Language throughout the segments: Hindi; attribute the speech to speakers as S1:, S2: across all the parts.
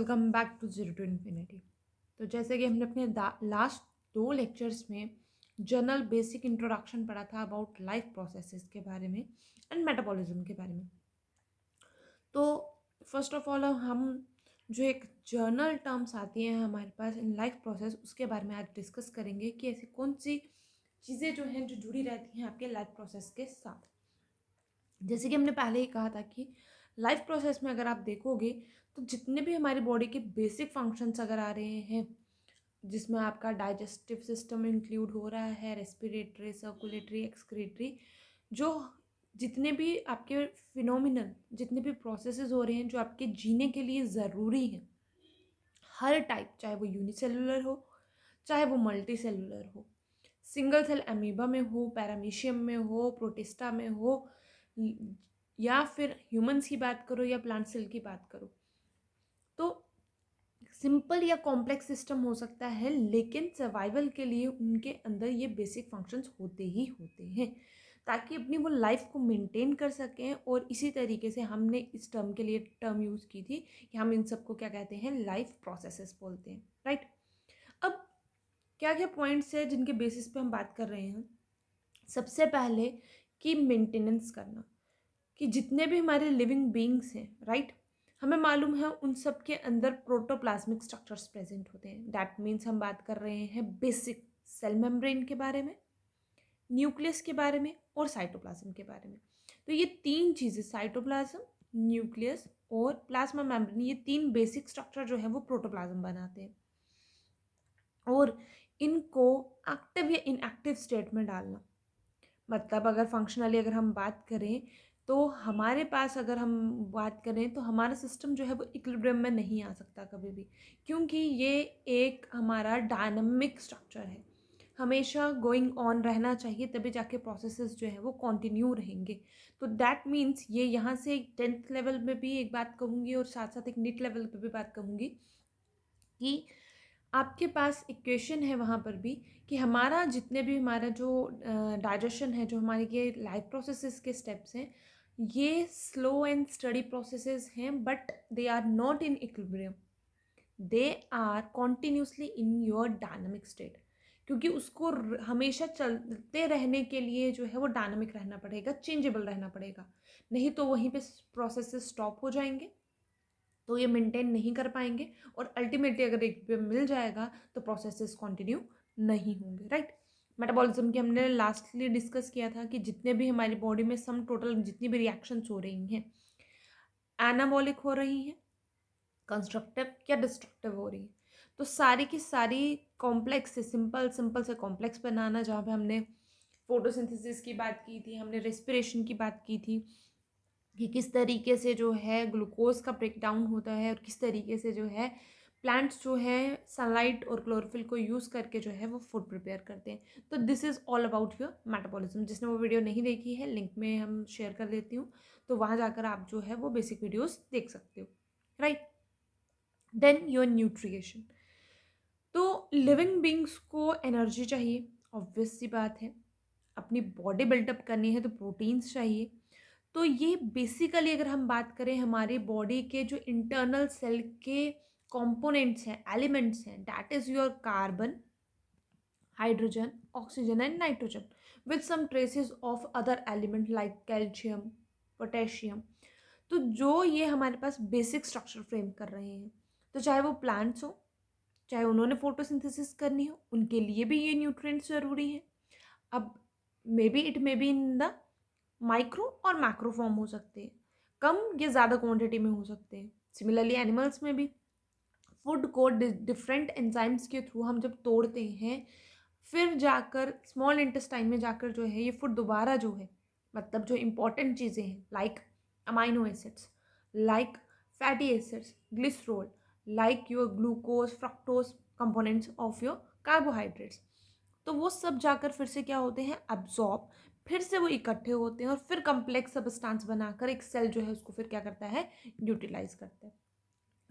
S1: Welcome back to zero to infinity तो जैसे कि हमने अपने लास्ट दो लेक्चर्स में जनरल बेसिक इंट्रोडक्शन पढ़ा था अबाउट लाइफ प्रोसेसेस के बारे में एंड मेटाबॉलिज्म के बारे में तो फर्स्ट ऑफ ऑल हम जो एक जर्नल टर्म्स आती हैं हमारे पास इन लाइफ प्रोसेस उसके बारे में आज डिस्कस करेंगे कि ऐसी कौन सी चीज़ें जो हैं जो जुड़ी रहती हैं आपके लाइफ प्रोसेस के साथ जैसे कि हमने पहले ही कहा था कि लाइफ प्रोसेस में अगर आप देखोगे तो जितने भी हमारी बॉडी के बेसिक फंक्शंस अगर आ रहे हैं जिसमें आपका डाइजेस्टिव सिस्टम इंक्लूड हो रहा है रेस्पिरेटरी सर्कुलेटरी एक्सक्रेटरी जो जितने भी आपके फिनोमिनल जितने भी प्रोसेसेस हो रहे हैं जो आपके जीने के लिए ज़रूरी हैं हर टाइप चाहे वो यूनिसेलुलर हो चाहे वो मल्टी सेलुलर हो सिंगल सेल अमीबा में हो पैरामीशियम में हो प्रोटिस्टा में हो या फिर ह्यूमंस की बात करो या प्लांट सेल की बात करो तो सिंपल या कॉम्प्लेक्स सिस्टम हो सकता है लेकिन सर्वाइवल के लिए उनके अंदर ये बेसिक फंक्शंस होते ही होते हैं ताकि अपनी वो लाइफ को मेंटेन कर सकें और इसी तरीके से हमने इस टर्म के लिए टर्म यूज़ की थी कि हम इन सबको क्या कहते हैं लाइफ प्रोसेसेस बोलते हैं राइट अब क्या क्या पॉइंट्स हैं जिनके बेसिस पे हम बात कर रहे हैं सबसे पहले कि मेंटेनेंस करना कि जितने भी हमारे लिविंग बींग्स हैं राइट हमें मालूम है उन सब के अंदर प्रोटोप्लाज्मिक स्ट्रक्चर्स प्रेजेंट होते हैं डैट मीन्स हम बात कर रहे हैं बेसिक सेल मेम्ब्रेन के बारे में न्यूक्लियस के बारे में और साइटोप्लाज्म के बारे में तो ये तीन चीज़ें साइटोप्लाज्म न्यूक्लियस और प्लाज्मा मेम्ब्रेन ये तीन बेसिक स्ट्रक्चर जो है वो प्रोटोप्लाज्म बनाते हैं और इनको एक्टिव या इनएक्टिव स्टेट में डालना मतलब अगर फंक्शनली अगर हम बात करें तो हमारे पास अगर हम बात करें तो हमारा सिस्टम जो है वो इक्विलिब्रियम में नहीं आ सकता कभी भी क्योंकि ये एक हमारा डायनमिक स्ट्रक्चर है हमेशा गोइंग ऑन रहना चाहिए तभी जाके प्रोसेसेस जो है वो कंटिन्यू रहेंगे तो दैट मीन्स ये यहाँ से टेंथ लेवल में भी एक बात कहूँगी और साथ साथ एक नीट लेवल पे भी बात कहूँगी कि आपके पास इक्वेशन है वहाँ पर भी कि हमारा जितने भी हमारा जो डाइजेशन है जो हमारे ये लाइफ प्रोसेसेस के स्टेप्स हैं ये स्लो एंड स्टडी प्रोसेसेस हैं but they are not in equilibrium they are continuously in your dynamic state क्योंकि उसको हमेशा चलते रहने के लिए जो है वो डायनामिक रहना पड़ेगा चेंजेबल रहना पड़ेगा नहीं तो वहीं पे प्रोसेस स्टॉप हो जाएंगे तो ये मेंटेन नहीं कर पाएंगे और अल्टीमेटली अगर एक मिल जाएगा तो प्रोसेसेस कंटिन्यू नहीं होंगे राइट मेटाबॉलिज्म की हमने लास्टली डिस्कस किया था कि जितने भी हमारी बॉडी में सम टोटल जितनी भी रिएक्शंस हो रही हैं एनाबॉलिक हो रही हैं कंस्ट्रक्टिव या डिस्ट्रक्टिव हो रही हैं तो सारी की सारी कॉम्प्लेक्स से सिंपल सिंपल से कॉम्प्लेक्स बनाना जहाँ पे हमने फोटोसिंथेसिस की बात की थी हमने रेस्पिरेशन की बात की थी कि किस तरीके से जो है ग्लूकोज का ब्रेकडाउन होता है और किस तरीके से जो है प्लांट्स जो है सनलाइट और क्लोरोफिल को यूज़ करके जो है वो फूड प्रिपेयर करते हैं तो this is all about your metabolism जिसने वो वीडियो नहीं देखी है लिंक में हम शेयर कर देती हूँ तो वहाँ जाकर आप जो है वो बेसिक वीडियोज़ देख सकते हो राइट देन योर न्यूट्रिएशन तो लिविंग बींग्स को एनर्जी चाहिए ऑब्वियस सी बात है अपनी बॉडी बिल्डअप करनी है तो प्रोटीन्स चाहिए तो ये बेसिकली अगर हम बात करें हमारे बॉडी के जो इंटरनल सेल के कॉम्पोनेंट्स हैं एलिमेंट्स हैं that is your carbon hydrogen oxygen and nitrogen with some traces of other element like calcium potassium तो जो ये हमारे पास बेसिक स्ट्रक्चर फ्रेम कर रहे हैं तो चाहे वो प्लांट्स हो चाहे उन्होंने फोटोसिंथेसिस करनी हो उनके लिए भी ये न्यूट्रिएंट्स ज़रूरी हैं अब may be it may be in the micro और मैक्रो फॉर्म हो सकते हैं कम या ज़्यादा क्वांटिटी में हो सकते हैं सिमिलरली एनिमल्स में भी फूड को डिफरेंट एंजाइम्स के थ्रू हम जब तोड़ते हैं फिर जाकर स्मॉल इंटेस्टाइन में जाकर जो है ये फूड दोबारा जो है मतलब जो इम्पॉर्टेंट चीज़ें हैं like amino acids like fatty acids glycerol like your glucose fructose components of your carbohydrates तो वो सब जाकर फिर से क्या होते हैं अब्जॉर्ब फिर से वो इकट्ठे होते हैं और फिर कम्प्लेक्स सबस्टांस बनाकर एक सेल जो है उसको फिर क्या करता है यूटिलाइज करता है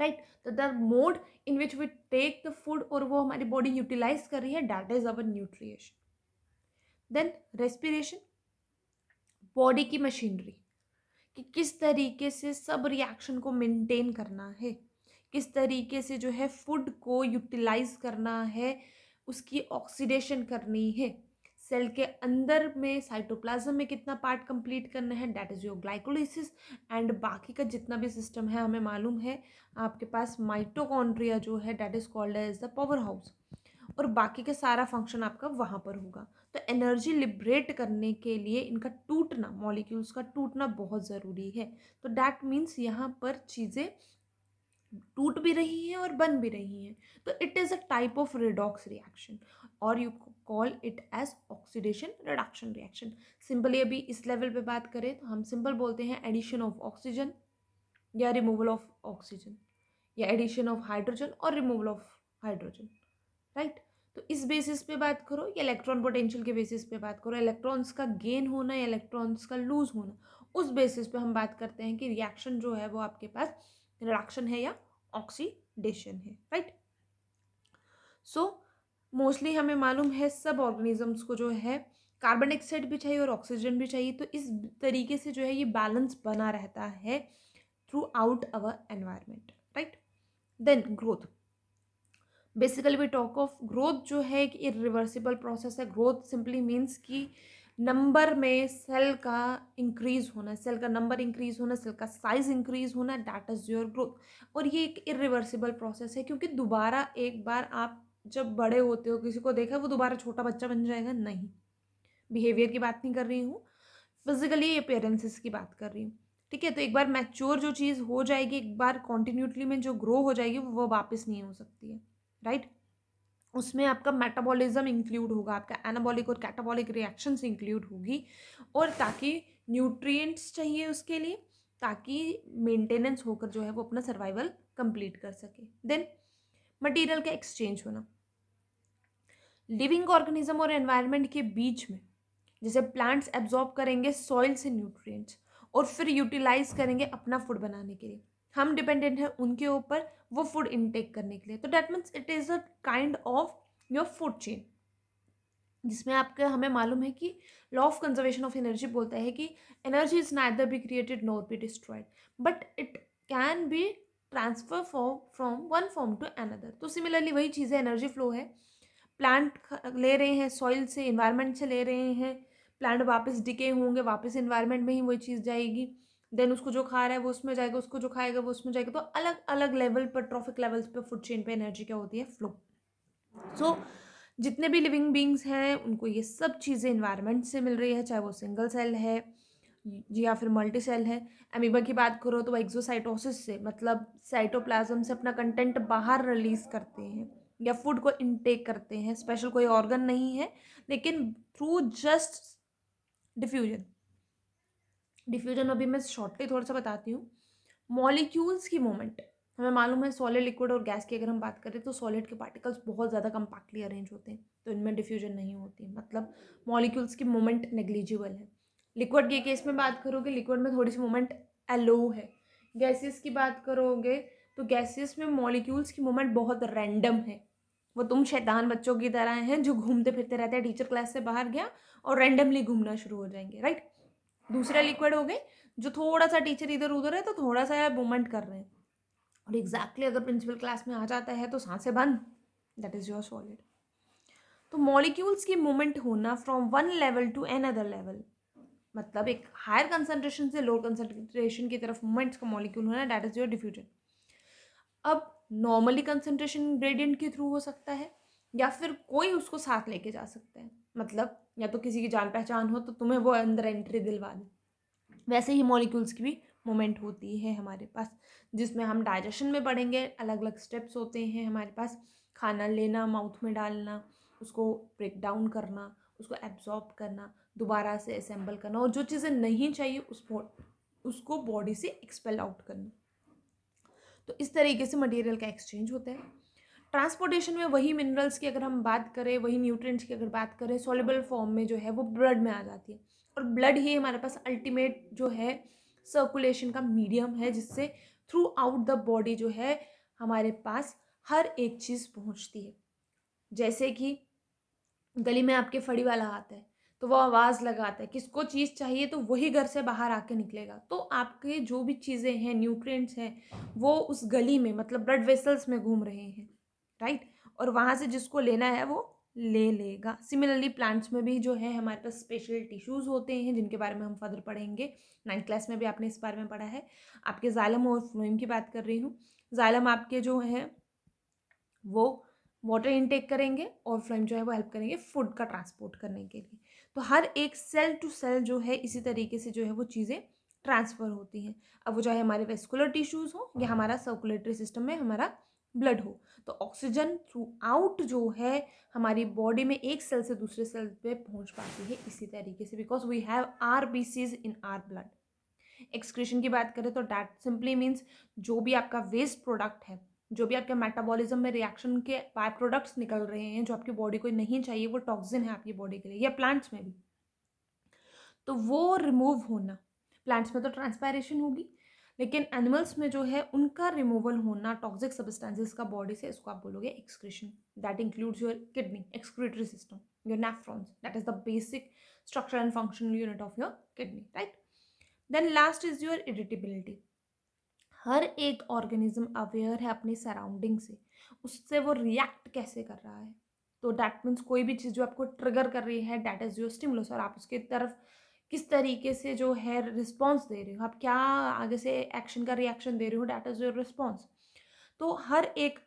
S1: राइट तो the mode in which we take the food और वो हमारी बॉडी यूटिलाइज कर रही है that is our nutrition then respiration body की मशीनरी कि किस तरीके से सब रिएक्शन को मेंटेन करना है किस तरीके से जो है फूड को यूटिलाइज करना है उसकी ऑक्सीडेशन करनी है सेल के अंदर में साइटोप्लाज्म में कितना पार्ट कंप्लीट करना है that is your glycolysis and बाकी का जितना भी सिस्टम है हमें मालूम है आपके पास माइटोकॉन्ड्रिया जो है that is called as the powerhouse और बाकी का सारा फंक्शन आपका वहाँ पर होगा तो एनर्जी लिबरेट करने के लिए इनका टूटना मॉलिक्यूल्स का टूटना बहुत ज़रूरी है तो डैट मीन्स यहाँ पर चीज़ें टूट भी रही हैं और बन भी रही हैं तो it is a type of redox reaction और you call it as oxidation reduction reaction simply अभी इस लेवल पे बात करें तो हम सिंपल बोलते हैं एडिशन ऑफ ऑक्सीजन या रिमूवल ऑफ ऑक्सीजन या एडिशन ऑफ हाइड्रोजन और रिमूवल ऑफ हाइड्रोजन राइट तो इस बेसिस पे बात करो या इलेक्ट्रॉन पोटेंशियल के बेसिस पे बात करो इलेक्ट्रॉन्स का गेन होना या इलेक्ट्रॉन्स का लूज होना उस बेसिस पे हम बात करते हैं कि रिएक्शन जो है वो आपके पास रिडक्शन है या ऑक्सीडेशन है राइट सो मोस्टली हमें मालूम है सब ऑर्गेनिजम्स को जो है कार्बन डाइऑक्साइड भी चाहिए और ऑक्सीजन भी चाहिए तो इस तरीके से जो है ये बैलेंस बना रहता है throughout our environment right then growth basically we talk of growth जो है कि रिवर्सिबल प्रोसेस है ग्रोथ सिंपली मीन्स की नंबर में सेल का इंक्रीज होना सेल का नंबर इंक्रीज होना सेल का साइज इंक्रीज होना डैट इज़ योर ग्रोथ और ये एक इरिवर्सिबल प्रोसेस है क्योंकि दोबारा एक बार आप जब बड़े होते हो किसी को देखा वो दोबारा छोटा बच्चा बन जाएगा नहीं बिहेवियर की बात नहीं कर रही हूँ फिजिकली अपेयरेंसेस की बात कर रही हूँ ठीक है तो एक बार मैच्योर जो चीज़ हो जाएगी एक बार कॉन्टीन्यूटली में जो ग्रो हो जाएगी वो वापस नहीं हो सकती है राइट उसमें आपका मेटाबॉलिज्म इंक्लूड होगा आपका एनाबॉलिक और कैटाबॉलिक रिएक्शंस इंक्लूड होगी और ताकि न्यूट्रिएंट्स चाहिए उसके लिए ताकि मेंटेनेंस होकर जो है वो अपना सर्वाइवल कंप्लीट कर सके देन मटेरियल का एक्सचेंज होना लिविंग ऑर्गेनिज्म और एनवायरनमेंट के बीच में जैसे प्लांट्स एब्जॉर्ब करेंगे सॉइल से न्यूट्रिएंट्स और फिर यूटिलाइज करेंगे अपना फूड बनाने के लिए हम डिपेंडेंट हैं उनके ऊपर वो फूड इनटेक करने के लिए तो that means it is a kind of your food chain जिसमें आपके हमें मालूम है कि law of conservation of energy बोलता है कि energy is neither be created nor be destroyed but it can be transfer for from one form to another तो सिमिलरली वही चीज़ है एनर्जी फ्लो है प्लांट ले रहे हैं सॉइल से इन्वायरमेंट से ले रहे हैं प्लांट वापस डिके होंगे वापस इन्वायरमेंट में ही वही चीज़ जाएगी देन उसको जो खा रहा है वो उसमें जाएगा उसको जो खाएगा वो उसमें जाएगा तो अलग अलग लेवल पर ट्रॉफिक लेवल्स पर फूड चेन पर एनर्जी क्या होती है फ्लो सो so, जितने भी लिविंग बींग्स हैं उनको ये सब चीज़ें इन्वायरमेंट से मिल रही है चाहे वो सिंगल सेल है या फिर मल्टी सेल है अमीबा की बात करो तो वह एक्जोसाइटोसिस से मतलब साइटोप्लाज्म से अपना कंटेंट बाहर रिलीज़ करते हैं या फूड को इनटेक करते हैं स्पेशल कोई ऑर्गन नहीं है लेकिन थ्रू जस्ट डिफ्यूजन डिफ्यूजन अभी मैं शॉर्टली थोड़ा सा बताती हूँ मॉलिक्यूल्स की मोमेंट हमें मालूम है सॉलिड लिक्विड और गैस की अगर हम बात करें तो सॉलिड के पार्टिकल्स बहुत ज़्यादा कम्पैक्टली अरेंज होते हैं तो इनमें डिफ्यूजन नहीं होती मतलब मॉलिक्यूल्स की मोमेंट नेग्लिजिबल है लिक्विड के केस में बात करोगे लिक्विड में थोड़ी सी मोमेंट एलो है गैसेस की बात करोगे तो गैसेस में मॉलिक्यूल्स की मोमेंट बहुत रैंडम है वो तुम शैतान बच्चों की तरह हैं जो घूमते फिरते रहते हैं टीचर क्लास से बाहर गया और रैंडमली घूमना शुरू हो जाएंगे राइट दूसरा लिक्विड हो गए जो थोड़ा सा टीचर इधर उधर है तो थोड़ा सा मूवमेंट कर रहे हैं और एग्जैक्टली exactly अगर प्रिंसिपल क्लास में आ जाता है तो सांसें बंद दैट इज़ योर सॉलिड तो मॉलिक्यूल्स की मूवमेंट होना from one level to another level मतलब एक हायर कंसनट्रेशन से लोअर कंसनट्रेशन की तरफ मूवमेंट्स का मॉलिक्यूल होना डैट इज़ योर डिफ्यूजन अब नॉर्मली कंसनट्रेशन ग्रेडियंट के थ्रू हो सकता है या फिर कोई उसको साथ लेके जा सकता है मतलब या तो किसी की जान पहचान हो तो तुम्हें वो अंदर एंट्री दिलवा दे वैसे ही मॉलिक्यूल्स की भी मोमेंट होती है हमारे पास जिसमें हम डाइजेशन में पढ़ेंगे अलग अलग स्टेप्स होते हैं हमारे पास खाना लेना माउथ में डालना उसको ब्रेक डाउन करना उसको एब्जॉर्ब करना दोबारा से असेंबल करना और जो चीज़ें नहीं चाहिए उस उसको बॉडी से एक्सपेल आउट करना तो इस तरीके से मटेरियल का एक्सचेंज होता है ट्रांसपोर्टेशन में वही मिनरल्स की अगर हम बात करें वही न्यूट्रिएंट्स की अगर बात करें सोलेबल फॉर्म में जो है वो ब्लड में आ जाती है और ब्लड ही हमारे पास अल्टीमेट जो है सर्कुलेशन का मीडियम है जिससे थ्रू आउट द बॉडी जो है हमारे पास हर एक चीज़ पहुंचती है जैसे कि गली में आपके फड़ी वाला आता है तो वो आवाज़ लगाता है किसको चीज़ चाहिए तो वही घर से बाहर आके निकलेगा तो आपके जो भी चीज़ें हैं न्यूट्रिएंट्स हैं वो उस गली में मतलब ब्लड वेसल्स में घूम रहे हैं राइट और वहाँ से जिसको लेना है वो ले लेगा सिमिलरली प्लांट्स में भी जो है हमारे पास स्पेशल टिश्यूज़ होते हैं जिनके बारे में हम फर्दर पढ़ेंगे नाइन्थ क्लास में भी आपने इस बारे में पढ़ा है आपके जालम और फ्लोइम की बात कर रही हूँ जालम आपके जो हैं वो वाटर इनटेक करेंगे और फ्लोइम जो है वो हेल्प करेंगे फूड का ट्रांसपोर्ट करने के लिए तो हर एक सेल टू सेल जो है इसी तरीके से जो है वो चीज़ें ट्रांसफ़र होती हैं अब वो चाहे हमारे वेस्कुलर टिश्यूज़ हो या हम्म। हमारा सर्कुलेटरी सिस्टम में हमारा ब्लड हो तो ऑक्सीजन थ्रू आउट जो है हमारी बॉडी में एक सेल से दूसरे सेल पे पहुंच पाती है इसी तरीके से because we have R B Cs in our blood excretion की बात करें तो डैट सिंपली मीन्स जो भी आपका वेस्ट प्रोडक्ट है जो भी आपके मेटाबॉलिज्म में रिएक्शन के बाय प्रोडक्ट्स निकल रहे हैं जो आपकी बॉडी को नहीं चाहिए वो टॉक्सिन है आपकी बॉडी के लिए या प्लांट्स में भी तो वो रिमूव होना प्लांट्स में तो ट्रांसपायरेशन होगी लेकिन एनिमल्स में जो है उनका रिमूवल होना टॉक्सिक सब्सटेंसेस का बॉडी से इसको आप बोलोगे excretion that includes your kidney excretory system your nephrons that is the basic structure and functional unit of your kidney right then last is your irritability हर एक ऑर्गेनिज्म अवेयर है अपने सराउंडिंग से उससे वो रिएक्ट कैसे कर रहा है तो डैट मीन्स कोई भी चीज़ जो आपको ट्रिगर कर रही है डैट इज़ योर स्टिमुलस और आप उसकी तरफ किस तरीके से जो है रिस्पॉन्स दे रहे हो आप क्या आगे से एक्शन का रिएक्शन दे रहे हो डैट इज़ योर रिस्पॉन्स तो हर एक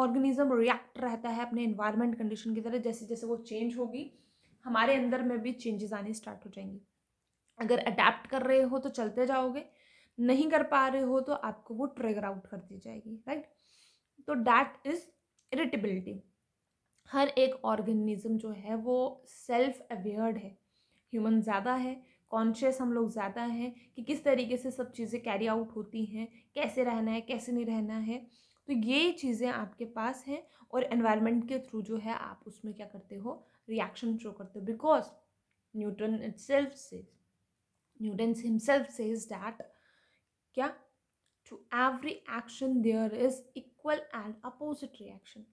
S1: ऑर्गेनिज्म रिएक्ट रहता है अपने इन्वायरमेंट कंडीशन की तरह जैसे जैसे वो चेंज होगी हमारे अंदर में भी चेंजेस आने स्टार्ट हो जाएंगे अगर अडेप्ट कर रहे हो तो चलते जाओगे नहीं कर पा रहे हो तो आपको वो ट्रिगर आउट कर दी जाएगी राइट तो डैट इज़ इरिटेबिलिटी हर एक ऑर्गेनिज्म जो है वो सेल्फ अवेयर्ड है ह्यूमन ज़्यादा है कॉन्शियस हम लोग ज़्यादा हैं कि किस तरीके से सब चीज़ें कैरी आउट होती हैं कैसे रहना है कैसे नहीं रहना है तो ये चीज़ें आपके पास हैं और एनवायरनमेंट के थ्रू जो है आप उसमें क्या करते हो रिएक्शन शो करते हो बिकॉज न्यूटन सेल्फ से न्यूटन हिमसेल्फ सेज डैट क्या to every action there is equal and opposite reaction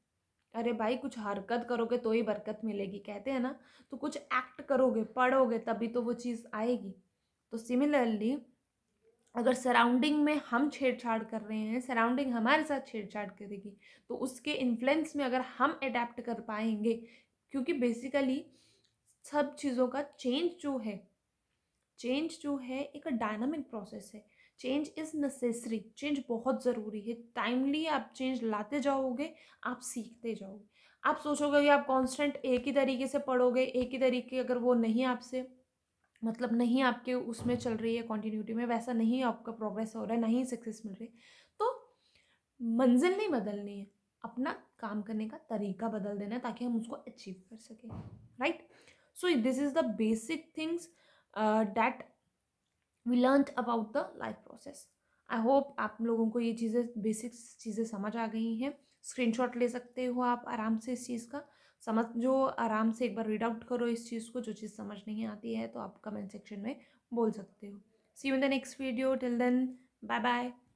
S1: अरे भाई कुछ हरकत करोगे तो ही बरकत मिलेगी कहते हैं ना तो कुछ एक्ट करोगे पढ़ोगे तभी तो वो चीज़ आएगी तो सिमिलरली अगर सराउंडिंग में हम छेड़छाड़ कर रहे हैं सराउंडिंग हमारे साथ छेड़छाड़ करेगी तो उसके इन्फ्लुएंस में अगर हम अडेप्ट कर पाएंगे क्योंकि बेसिकली सब चीज़ों का चेंज जो है चेंज जो है एक डायनामिक प्रोसेस है चेंज इज़ नेसेसरी चेंज बहुत ज़रूरी है टाइमली आप चेंज लाते जाओगे आप सीखते जाओगे आप सोचोगे कि आप कांस्टेंट एक ही तरीके से पढ़ोगे एक ही तरीके अगर वो नहीं आपसे मतलब नहीं आपके उसमें चल रही है कॉन्टीन्यूटी में वैसा नहीं आपका प्रोग्रेस हो रहा है नहीं सक्सेस मिल रही तो मंजिल नहीं बदलनी है अपना काम करने का तरीका बदल देना है ताकि हम उसको अचीव कर सकें right so this is the basic things that we learn about the life process I hope आप लोगों को ये चीज़ें बेसिक्स चीज़ें समझ आ गई हैं स्क्रीनशॉट ले सकते हो आप आराम से इस चीज़ का समझ जो आराम से एक बार रीड आउट करो इस चीज़ को जो चीज़ समझ नहीं आती है तो आप कमेंट सेक्शन में बोल सकते हो see you in the next video till then bye bye